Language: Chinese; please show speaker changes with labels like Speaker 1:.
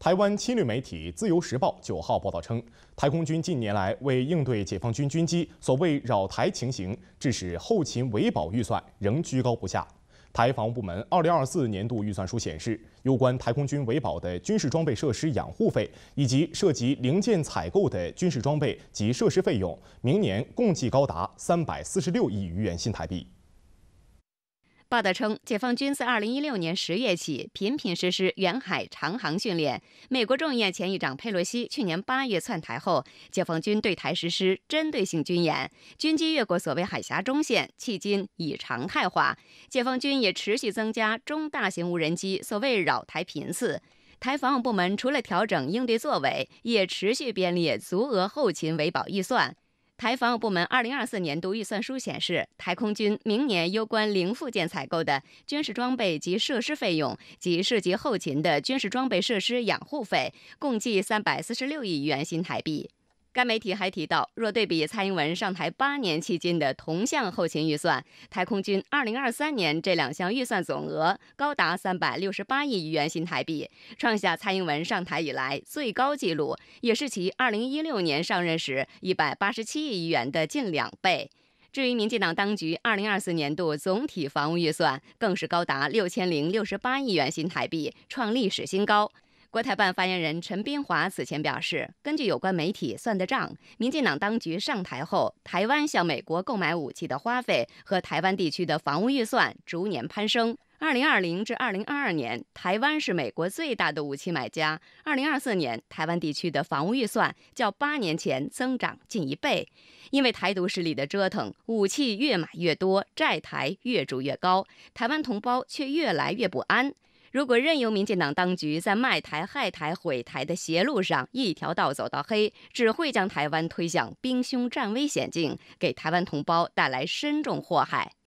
Speaker 1: 台湾亲绿媒体《自由时报》九号报道称，台空军近年来为应对解放军军机所谓“扰台”情形，致使后勤维保预算仍居高不下。台防务部门二零二四年度预算书显示，有关台空军维保的军事装备设施养护费，以及涉及零件采购的军事装备及设施费用，明年共计高达三百四十六亿余元新台币。
Speaker 2: 报道称，解放军自2016年10月起频频实施远海长航训练。美国众议院前议长佩洛西去年8月窜台后，解放军对台实施针对性军演，军机越过所谓海峡中线，迄今已常态化。解放军也持续增加中大型无人机所谓扰台频次。台防务部门除了调整应对作为，也持续编列足额后勤维保预算。台防务部门二零二四年度预算书显示，台空军明年有关零附件采购的军事装备及设施费用，及涉及后勤的军事装备设施养护费，共计三百四十六亿元新台币。该媒体还提到，若对比蔡英文上台八年期间的同项后勤预算，台空军2023年这两项预算总额高达368亿余元新台币，创下蔡英文上台以来最高纪录，也是其2016年上任时187亿余元的近两倍。至于民进党当局2024年度总体防务预算，更是高达6068亿元新台币，创历史新高。国台办发言人陈斌华此前表示，根据有关媒体算的账，民进党当局上台后，台湾向美国购买武器的花费和台湾地区的防务预算逐年攀升。2020至2022年，台湾是美国最大的武器买家。2024年，台湾地区的防务预算较八年前增长近一倍。因为台独势力的折腾，武器越买越多，债台越筑越高，台湾同胞却越来越不安。如果任由民进党当局在卖台、害台、毁台的邪路上一条道走到黑，只会将台湾推向兵凶战危险境，给台湾同胞带来深重祸害。